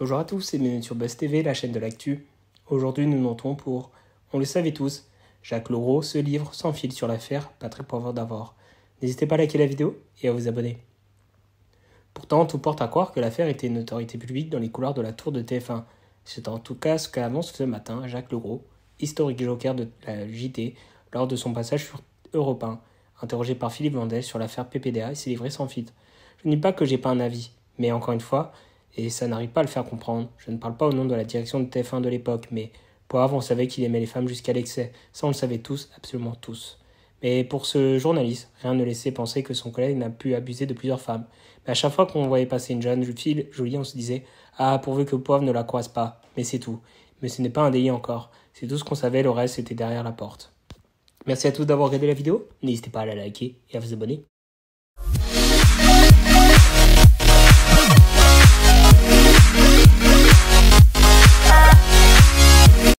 Bonjour à tous et bienvenue sur Buzz TV, la chaîne de l'actu. Aujourd'hui, nous montons pour On le savait tous, Jacques Leroux se livre sans fil sur l'affaire Patrick Poivre d'avoir N'hésitez pas à liker la vidéo et à vous abonner. Pourtant, tout porte à croire que l'affaire était une autorité publique dans les couloirs de la tour de TF1. C'est en tout cas ce qu'annonce ce matin Jacques Leroux, historique joker de la JT, lors de son passage sur Europe 1. Interrogé par Philippe Vandel sur l'affaire PPDA, et s'est livré sans fil. Je ne dis pas que j'ai pas un avis, mais encore une fois, et ça n'arrive pas à le faire comprendre. Je ne parle pas au nom de la direction de TF1 de l'époque, mais Poivre, on savait qu'il aimait les femmes jusqu'à l'excès. Ça, on le savait tous, absolument tous. Mais pour ce journaliste, rien ne laissait penser que son collègue n'a pu abuser de plusieurs femmes. Mais à chaque fois qu'on voyait passer une jeune fille jolie, on se disait Ah, pourvu que Poivre ne la croise pas. Mais c'est tout. Mais ce n'est pas un délit encore. C'est tout ce qu'on savait, le reste était derrière la porte. Merci à tous d'avoir regardé la vidéo. N'hésitez pas à la liker et à vous abonner.